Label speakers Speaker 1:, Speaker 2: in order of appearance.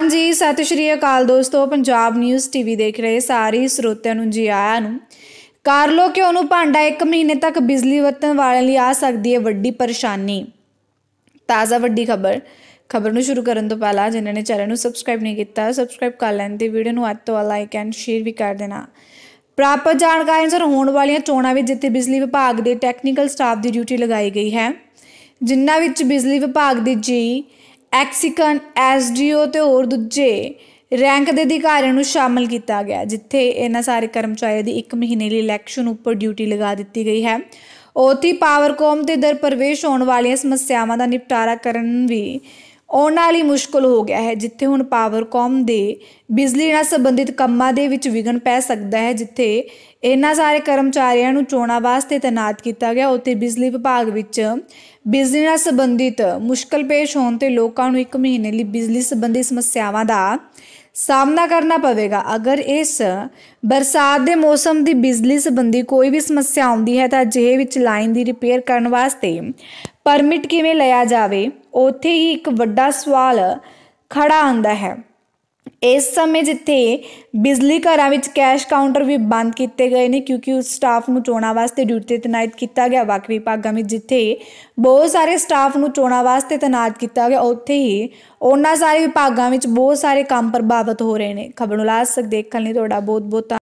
Speaker 1: ਹਾਂਜੀ ਸਤਿ ਸ਼੍ਰੀ ਅਕਾਲ ਦੋਸਤੋ ਪੰਜਾਬ ਨਿਊਜ਼ ਟੀਵੀ ਦੇਖ ਰਹੇ ਸਾਰੇ ਸਰੋਤਿਆਂ ਨੂੰ ਜੀ ਆਇਆਂ ਨੂੰ ਕਾਰਲੋ ਕਿ ਨੂੰ ਭਾਂਡਾ 1 ਮਹੀਨੇ ਤੱਕ ਬਿਜਲੀ ਵਰਤਣ ਵਾਲਿਆਂ ਲਈ ਆ ਸਕਦੀ ਹੈ ਵੱਡੀ ਪਰੇਸ਼ਾਨੀ ਤਾਜ਼ਾ ਵੱਡੀ ਖਬਰ ਖਬਰ ਨੂੰ ਸ਼ੁਰੂ ਕਰਨ ਤੋਂ ਪਹਿਲਾਂ ਜਿਨ੍ਹਾਂ ਨੇ ਚੈਨਲ ਨੂੰ ਸਬਸਕ੍ਰਾਈਬ ਨਹੀਂ ਕੀਤਾ ਸਬਸਕ੍ਰਾਈਬ ਕਰ ਲੈਣ ਤੇ ਵੀਡੀਓ ਨੂੰ ਅੱਜ ਤੋਂ ਲਾਈਕ ਐਂਡ ਸ਼ੇਅਰ ਵੀ ਕਰ ਦੇਣਾ ਪ੍ਰਾਪਤ ਜਾਣਕਾਰੀ ਅਨੁਸਾਰ ਹੋਣ ਵਾਲੀਆਂ ਚੋਣਾਂ ਵਿੱਚ ਜਿੱਥੇ ਬਿਜਲੀ ਵਿਭਾਗ ਦੇ ਟੈਕਨੀਕਲ ਸਟਾਫ ਦੀ ਡਿਊਟੀ ਲਗਾਈ ਗਈ ਹੈ ਜਿਨ੍ਹਾਂ ਵਿੱਚ ਬਿਜਲੀ ਵਿਭਾਗ ਦੇ ਜੀ ਐਕਸੀਕਨ ਐਸਡੀਓ ਤੇ ਹੋਰ ਦੂਜੇ ਰੈਂਕ ਦੇ ਅਧਿਕਾਰੀਆਂ ਨੂੰ ਸ਼ਾਮਲ ਕੀਤਾ ਗਿਆ ਜਿੱਥੇ ਇਹਨਾਂ ਸਾਰੇ ਕਰਮਚਾਰੀਆਂ ਦੀ 1 ਮਹੀਨੇ ਲਈ ਇਲੈਕਸ਼ਨ ਉੱਪਰ ਡਿਊਟੀ ਲਗਾ ਦਿੱਤੀ ਗਈ ਹੈ ਉਥੇ ਪਾਵਰਕਾਮ ਤੇ ਦਰ ਪ੍ਰਵੇਸ਼ ਹੋਣ ਵਾਲੀਆਂ ਸਮੱਸਿਆਵਾਂ ਦਾ ਨਿਪਟਾਰਾ ਕਰਨ ਵੀ ਆਉਣ ਵਾਲੀ ਮੁਸ਼ਕਲ ਹੋ ਗਿਆ ਹੈ ਜਿੱਥੇ ਹੁਣ ਪਾਵਰਕਾਮ ਦੇ ਬਿਜਲੀ ਨਾਲ ਸੰਬੰਧਿਤ ਕੰਮਾਂ ਦੇ ਵਿੱਚ ਵਿਘਨ ਪੈ ਸਕਦਾ ਹੈ ਜਿੱਥੇ ਇਹਨਾਂ ਸਾਰੇ ਕਰਮਚਾਰੀਆਂ ਨੂੰ ਚੋਣਾਂ ਵਾਸਤੇ ਤਾਇਨਾਤ ਕੀਤਾ ਗਿਆ ਉੱਥੇ ਬਿਜਲੀ ਵਿਭਾਗ ਵਿੱਚ ਬਿਜਲੀ ਨਾਲ ਸੰਬੰਧਿਤ ਮੁਸ਼ਕਲ ਪੇਸ਼ ਹੋਣ ਤੇ ਲੋਕਾਂ ਨੂੰ 1 ਮਹੀਨੇ ਲਈ ਬਿਜਲੀ ਸੰਬੰਧੀ ਸਮੱਸਿਆਵਾਂ ਦਾ ਸਾਹਮਣਾ ਕਰਨਾ ਪਵੇਗਾ ਅਗਰ ਇਸ ਬਰਸਾਤ ਦੇ ਮੌਸਮ ਦੀ ਬਿਜਲੀ ਸੰਬੰਧੀ ਕੋਈ ਵੀ ਸਮੱਸਿਆ ਆਉਂਦੀ ਹੈ ਤਾਂ ਅਜਿਹੇ ਵਿੱਚ ਲਾਈਨ ਦੀ ਰਿਪੇਅਰ ਕਰਨ ਵਾਸਤੇ ਪਰਮਿਟ ਕਿਵੇਂ ਲਿਆ ਜਾਵੇ ਉੱਥੇ ਹੀ ਇੱਕ ਵੱਡਾ ਸਵਾਲ ਖੜਾ ਆਂਦਾ ਹੈ ਇਸ ਸਮੇਂ ਜਿੱਥੇ ਬਿਜਲੀ ਘਰਾਂ ਵਿੱਚ ਕੈਸ਼ ਕਾਊਂਟਰ ਵੀ ਬੰਦ ਕੀਤੇ ਗਏ ਨੇ ਕਿਉਂਕਿ ਉਸ ਸਟਾਫ ਨੂੰ ਚੋਣਾ ਵਾਸਤੇ ਡਿਊਟੀ ਤੇ ਤਨਾਇਤ ਕੀਤਾ ਗਿਆ ਵਾਕ ਵਿਭਾਗਾਂ ਵਿੱਚ ਜਿੱਥੇ ਬਹੁਤ ਸਾਰੇ ਸਟਾਫ ਨੂੰ ਚੋਣਾ ਵਾਸਤੇ ਤਨਾਇਤ ਕੀਤਾ ਗਿਆ ਉੱਥੇ ਹੀ ਉਹਨਾਂ ਸਾਰੇ ਵਿਭਾਗਾਂ ਵਿੱਚ ਬਹੁਤ ਸਾਰੇ ਕੰਮ ਪ੍ਰਭਾਵਿਤ ਹੋ ਰਹੇ ਨੇ ਖਬਰ ਨੂੰ ਲਾ ਸਕਦੇ ਦੇਖਣ ਲਈ ਤੁਹਾਡਾ ਬਹੁਤ ਬਹੁਤ